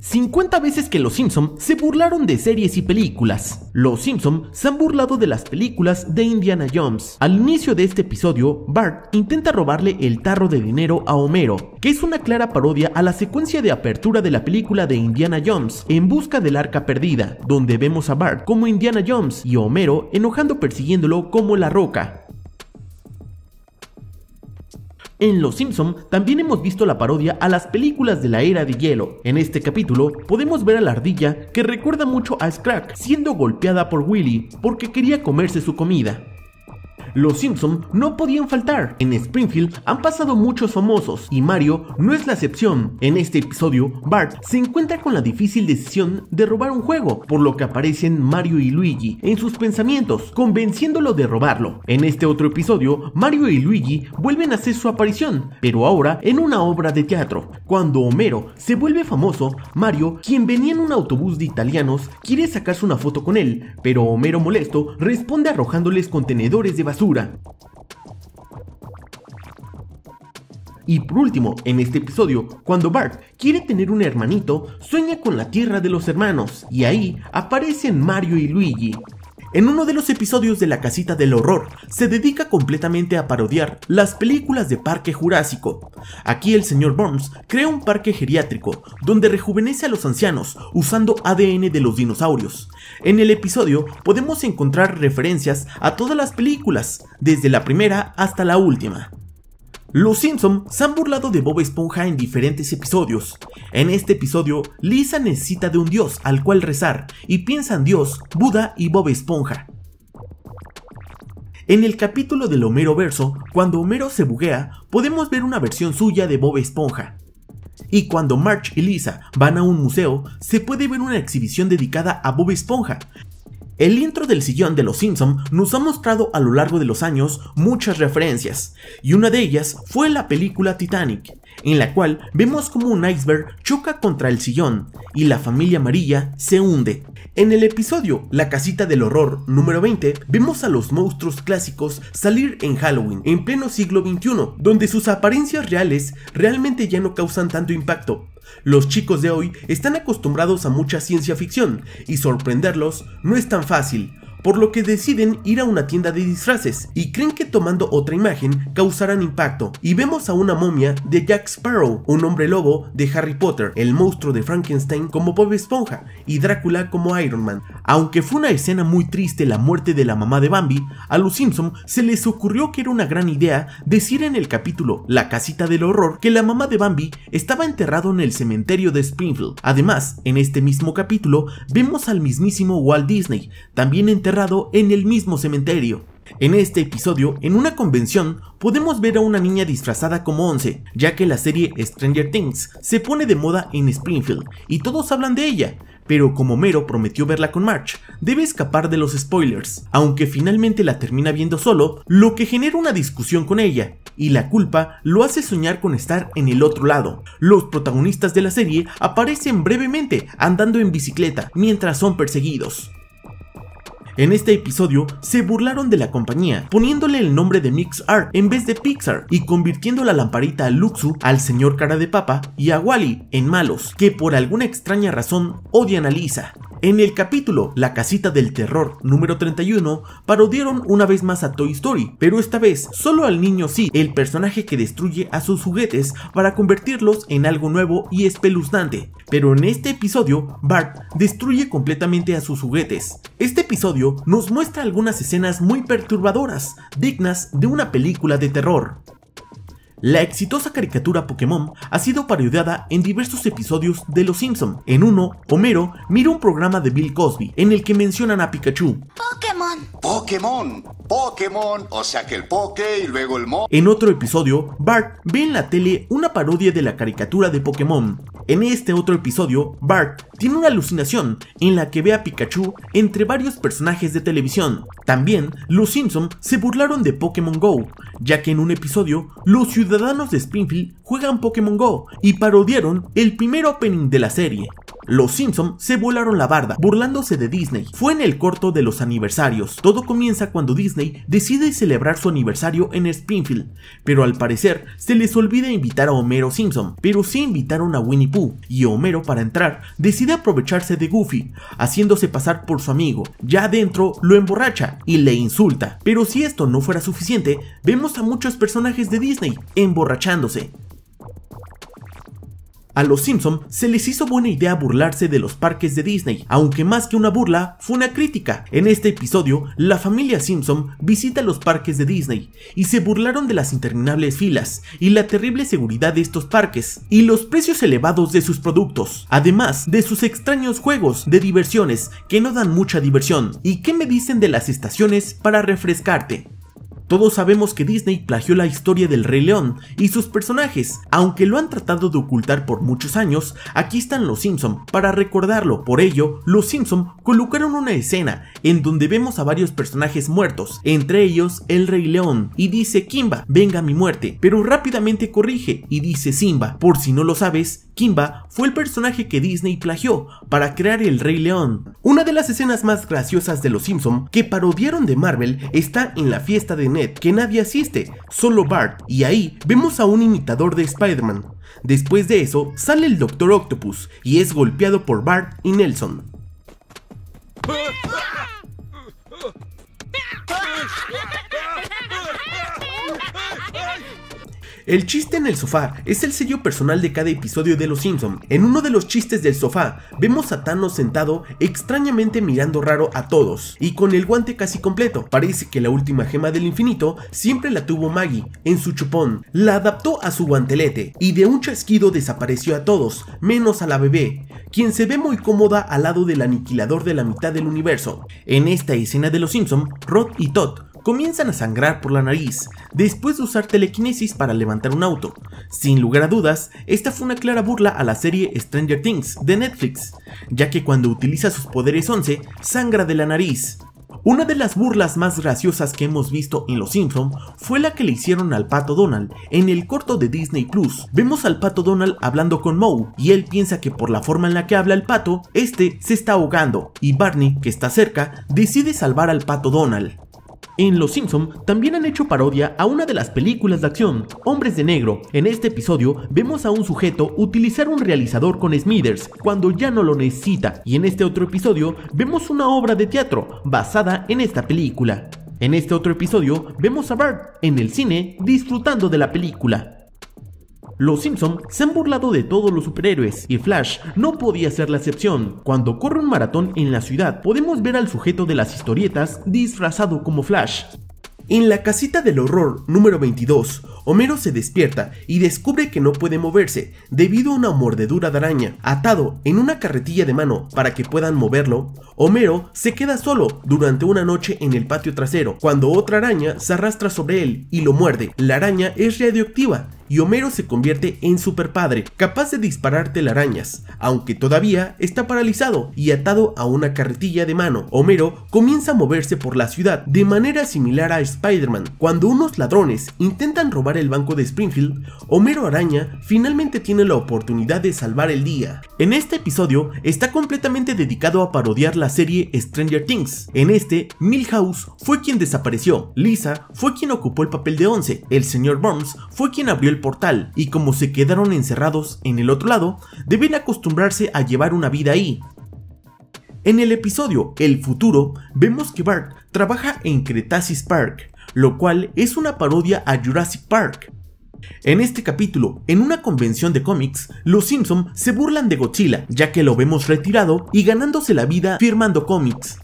50 veces que los Simpson se burlaron de series y películas. Los Simpson se han burlado de las películas de Indiana Jones. Al inicio de este episodio, Bart intenta robarle el tarro de dinero a Homero, que es una clara parodia a la secuencia de apertura de la película de Indiana Jones, En busca del arca perdida, donde vemos a Bart como Indiana Jones y Homero enojando persiguiéndolo como la roca. En Los Simpson también hemos visto la parodia a las películas de la era de hielo. En este capítulo podemos ver a la ardilla que recuerda mucho a Scrack siendo golpeada por Willy porque quería comerse su comida. Los Simpson no podían faltar. En Springfield han pasado muchos famosos y Mario no es la excepción. En este episodio, Bart se encuentra con la difícil decisión de robar un juego, por lo que aparecen Mario y Luigi en sus pensamientos, convenciéndolo de robarlo. En este otro episodio, Mario y Luigi vuelven a hacer su aparición, pero ahora en una obra de teatro. Cuando Homero se vuelve famoso, Mario, quien venía en un autobús de italianos, quiere sacarse una foto con él, pero Homero molesto responde arrojándoles contenedores de basura y por último, en este episodio, cuando Bart quiere tener un hermanito, sueña con la tierra de los hermanos, y ahí aparecen Mario y Luigi, en uno de los episodios de La Casita del Horror, se dedica completamente a parodiar las películas de Parque Jurásico. Aquí el señor Burns crea un parque geriátrico donde rejuvenece a los ancianos usando ADN de los dinosaurios. En el episodio podemos encontrar referencias a todas las películas, desde la primera hasta la última. Los Simpson se han burlado de Bob Esponja en diferentes episodios, en este episodio, Lisa necesita de un dios al cual rezar y piensa en Dios, Buda y Bob Esponja. En el capítulo del Homero verso, cuando Homero se buguea, podemos ver una versión suya de Bob Esponja. Y cuando March y Lisa van a un museo, se puede ver una exhibición dedicada a Bob Esponja. El intro del sillón de Los Simpson nos ha mostrado a lo largo de los años muchas referencias, y una de ellas fue la película Titanic, en la cual vemos como un iceberg choca contra el sillón y la familia amarilla se hunde. En el episodio La casita del horror número 20 vemos a los monstruos clásicos salir en Halloween en pleno siglo XXI, donde sus apariencias reales realmente ya no causan tanto impacto. Los chicos de hoy están acostumbrados a mucha ciencia ficción y sorprenderlos no es tan fácil, por lo que deciden ir a una tienda de disfraces y creen que tomando otra imagen causarán impacto y vemos a una momia de Jack Sparrow, un hombre lobo de Harry Potter, el monstruo de Frankenstein como Bob Esponja y Drácula como Iron Man. Aunque fue una escena muy triste la muerte de la mamá de Bambi, a los Simpson se les ocurrió que era una gran idea decir en el capítulo La casita del horror que la mamá de Bambi estaba enterrado en el cementerio de Springfield. Además, en este mismo capítulo vemos al mismísimo Walt Disney, también enterrado en el mismo cementerio. En este episodio, en una convención, podemos ver a una niña disfrazada como Once, ya que la serie Stranger Things se pone de moda en Springfield y todos hablan de ella, pero como Mero prometió verla con March, debe escapar de los spoilers, aunque finalmente la termina viendo solo, lo que genera una discusión con ella, y la culpa lo hace soñar con estar en el otro lado. Los protagonistas de la serie aparecen brevemente andando en bicicleta mientras son perseguidos. En este episodio se burlaron de la compañía, poniéndole el nombre de Mix Art en vez de Pixar y convirtiendo la lamparita a Luxu, al señor cara de papa y a Wally en malos, que por alguna extraña razón odian a Lisa. En el capítulo La casita del terror número 31 parodiaron una vez más a Toy Story, pero esta vez solo al niño sí, el personaje que destruye a sus juguetes para convertirlos en algo nuevo y espeluznante. Pero en este episodio, Bart destruye completamente a sus juguetes. Este episodio nos muestra algunas escenas muy perturbadoras, dignas de una película de terror. La exitosa caricatura Pokémon ha sido parodiada en diversos episodios de Los Simpson. En uno, Homero mira un programa de Bill Cosby en el que mencionan a Pikachu. Pokémon. Pokémon. O sea que el Poké y luego el Mon. En otro episodio, Bart ve en la tele una parodia de la caricatura de Pokémon. En este otro episodio, Bart tiene una alucinación en la que ve a Pikachu entre varios personajes de televisión. También, los Simpson se burlaron de Pokémon Go, ya que en un episodio, los ciudadanos de Springfield juegan Pokémon Go y parodiaron el primer opening de la serie. Los Simpson se volaron la barda, burlándose de Disney. Fue en el corto de los aniversarios. Todo comienza cuando Disney decide celebrar su aniversario en Springfield, pero al parecer se les olvida invitar a Homero Simpson, pero sí invitaron a Winnie Pooh, y Homero para entrar decide aprovecharse de Goofy, haciéndose pasar por su amigo. Ya adentro lo emborracha y le insulta. Pero si esto no fuera suficiente, vemos a muchos personajes de Disney emborrachándose. A los Simpson se les hizo buena idea burlarse de los parques de Disney, aunque más que una burla fue una crítica. En este episodio, la familia Simpson visita los parques de Disney y se burlaron de las interminables filas y la terrible seguridad de estos parques y los precios elevados de sus productos, además de sus extraños juegos de diversiones que no dan mucha diversión. ¿Y qué me dicen de las estaciones para refrescarte? Todos sabemos que Disney plagió la historia del Rey León y sus personajes, aunque lo han tratado de ocultar por muchos años, aquí están los Simpson para recordarlo. Por ello, los Simpson colocaron una escena en donde vemos a varios personajes muertos, entre ellos el Rey León, y dice Kimba, venga mi muerte, pero rápidamente corrige y dice Simba, por si no lo sabes, Kimba fue el personaje que Disney plagió para crear el Rey León. Una de las escenas más graciosas de Los Simpson que parodiaron de Marvel está en la fiesta de Ned, que nadie asiste, solo Bart, y ahí vemos a un imitador de Spider-Man. Después de eso sale el Doctor Octopus y es golpeado por Bart y Nelson. ¡Ah! El chiste en el sofá es el sello personal de cada episodio de Los Simpson. En uno de los chistes del sofá, vemos a Thanos sentado, extrañamente mirando raro a todos, y con el guante casi completo. Parece que la última gema del infinito siempre la tuvo Maggie, en su chupón. La adaptó a su guantelete, y de un chasquido desapareció a todos, menos a la bebé, quien se ve muy cómoda al lado del aniquilador de la mitad del universo. En esta escena de Los Simpson, Rod y Todd Comienzan a sangrar por la nariz después de usar telequinesis para levantar un auto. Sin lugar a dudas, esta fue una clara burla a la serie Stranger Things de Netflix, ya que cuando utiliza sus poderes 11, sangra de la nariz. Una de las burlas más graciosas que hemos visto en Los Simpson fue la que le hicieron al Pato Donald en el corto de Disney Plus. Vemos al Pato Donald hablando con Moe y él piensa que por la forma en la que habla el pato, este se está ahogando y Barney, que está cerca, decide salvar al Pato Donald. En Los Simpson también han hecho parodia a una de las películas de acción, Hombres de Negro. En este episodio vemos a un sujeto utilizar un realizador con Smithers cuando ya no lo necesita y en este otro episodio vemos una obra de teatro basada en esta película. En este otro episodio vemos a Bart en el cine disfrutando de la película. Los Simpson se han burlado de todos los superhéroes y Flash no podía ser la excepción. Cuando corre un maratón en la ciudad podemos ver al sujeto de las historietas disfrazado como Flash. En la casita del horror número 22, Homero se despierta y descubre que no puede moverse debido a una mordedura de araña. Atado en una carretilla de mano para que puedan moverlo, Homero se queda solo durante una noche en el patio trasero, cuando otra araña se arrastra sobre él y lo muerde. La araña es radioactiva y Homero se convierte en padre, capaz de disparar telarañas, aunque todavía está paralizado y atado a una carretilla de mano. Homero comienza a moverse por la ciudad de manera similar a Spider-Man. Cuando unos ladrones intentan robar el banco de Springfield, Homero Araña finalmente tiene la oportunidad de salvar el día. En este episodio está completamente dedicado a parodiar la serie Stranger Things. En este, Milhouse fue quien desapareció, Lisa fue quien ocupó el papel de Once, el señor Burns fue quien abrió el portal, y como se quedaron encerrados en el otro lado, deben acostumbrarse a llevar una vida ahí. En el episodio El futuro, vemos que Bart trabaja en Cretaceous Park, lo cual es una parodia a Jurassic Park, en este capítulo, en una convención de cómics, los Simpson se burlan de Godzilla, ya que lo vemos retirado y ganándose la vida firmando cómics.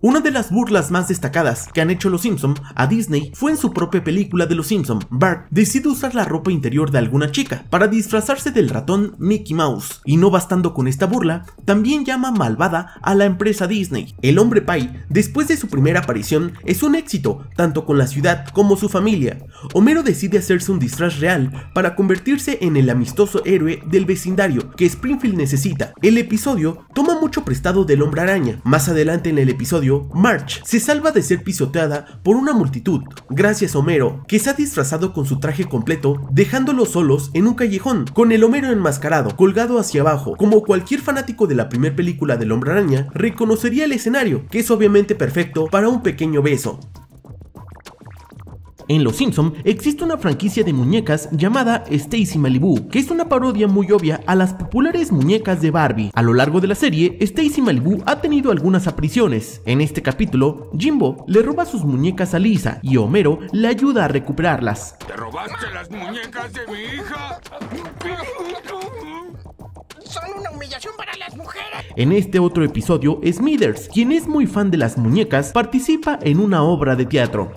Una de las burlas más destacadas que han hecho los Simpson a Disney fue en su propia película de los Simpson. Bart decide usar la ropa interior de alguna chica para disfrazarse del ratón Mickey Mouse. Y no bastando con esta burla, también llama malvada a la empresa Disney. El hombre pai, después de su primera aparición, es un éxito tanto con la ciudad como su familia. Homero decide hacerse un disfraz real para convertirse en el amistoso héroe del vecindario que Springfield necesita. El episodio toma mucho prestado del hombre araña. Más adelante en el episodio March se salva de ser pisoteada por una multitud, gracias Homero, que se ha disfrazado con su traje completo, dejándolos solos en un callejón, con el Homero enmascarado, colgado hacia abajo. Como cualquier fanático de la primera película del Hombre Araña, reconocería el escenario, que es obviamente perfecto para un pequeño beso. En Los Simpson existe una franquicia de muñecas llamada Stacy Malibu, que es una parodia muy obvia a las populares muñecas de Barbie. A lo largo de la serie, Stacy Malibu ha tenido algunas apariciones. En este capítulo, Jimbo le roba sus muñecas a Lisa y Homero le ayuda a recuperarlas. ¿Te robaste las muñecas de mi hija? son una humillación para las mujeres. En este otro episodio, Smithers, quien es muy fan de las muñecas, participa en una obra de teatro.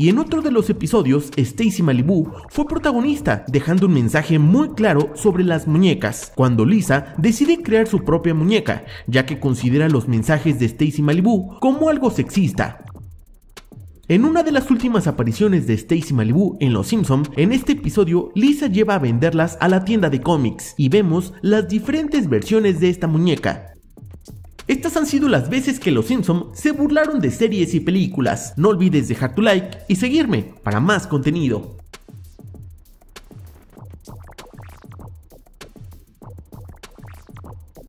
Y en otro de los episodios, Stacy Malibu fue protagonista, dejando un mensaje muy claro sobre las muñecas, cuando Lisa decide crear su propia muñeca, ya que considera los mensajes de Stacy Malibu como algo sexista. En una de las últimas apariciones de Stacy Malibu en Los Simpson, en este episodio Lisa lleva a venderlas a la tienda de cómics y vemos las diferentes versiones de esta muñeca. Estas han sido las veces que los Simpson se burlaron de series y películas. No olvides dejar tu like y seguirme para más contenido.